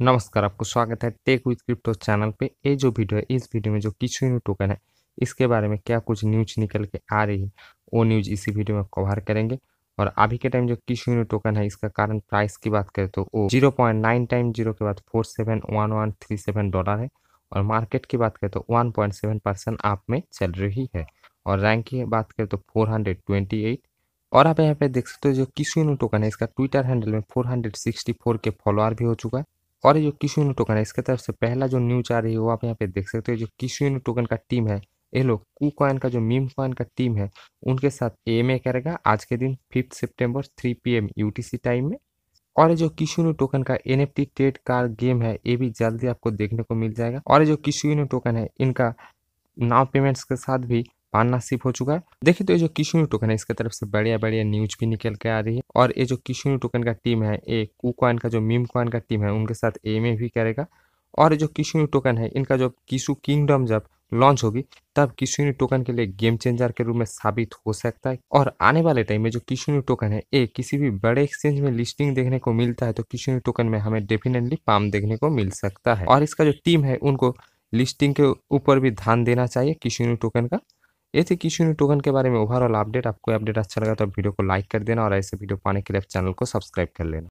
नमस्कार आपको स्वागत है टेक विथ क्रिप्टो चैनल पे ये जो वीडियो है इस वीडियो में जो न्यू टोकन है इसके बारे में क्या कुछ न्यूज निकल के आ रही है वो न्यूज इसी वीडियो में कवर करेंगे और अभी के टाइम जो न्यू टोकन है इसका कारण प्राइस की बात करें तो वो zero point nine time zero के बाद four seven one one three seven dollar है और मार्केट की बात करें तो वन पॉइंट सेवन परसेंट आप में चल रही है और रैंक की बात करें तो फोर हंड्रेड ट्वेंटी एट और आप यहाँ पे देख सकते हो जो किसुइनो टोकन है इसका ट्विटर हैंडल में 464 के फॉलोअर भी हो चुका है और ये जो किशोन टोकन है इसके तरफ से पहला जो न्यूज आ रही है वो आप यहाँ पे देख सकते हो जो किशोन टोकन का टीम है ये लोग कू कॉइन का जो मीम कॉइन का टीम है उनके साथ एम ए करेगा आज के दिन फिफ्थ सितंबर three P M U time में और ये जो किशोनो टोकन का एन एफ टी ट्रेड कार गेम है ये भी जल्दी आपको देखने को मिल जाएगा और ये जो किशोनो टोकन है इनका नाव पेमेंट्स के साथ भी पान नसीब हो चुका है देखिए तो ये जो किशुनी टोकन है इसके तरफ से बढ़िया बढ़िया न्यूज भी निकल के आ रही है और ये जो किशुनी टोकन का टीम है ए कू कॉइन का जो मीम कॉइन का टीम है उनके साथ एम ए भी करेगा और जो किशुनी टोकन है इनका जो किशु किंगडम जब लॉन्च होगी तब किशुनी टोकन के लिए गेम चेंजर के रूप में साबित हो सकता है और आने वाले टाइम में जो किशुनी टोकन है ए किसी भी बड़े एक्सचेंज में लिस्टिंग देखने को मिलता है तो किशुनी टोकन में हमें डेफिनेटली पाम देखने को मिल सकता है और इसका जो टीम है उनको लिस्टिंग के ऊपर भी ध्यान देना चाहिए किशुनी टोकन का ऐसे किसी किशुनी टोकन के बारे में ओवरऑल अपडेट आपको अपडेट अच्छा लगा तो वीडियो को लाइक कर देना और ऐसे वीडियो पाने के लिए चैनल को सब्सक्राइब कर लेना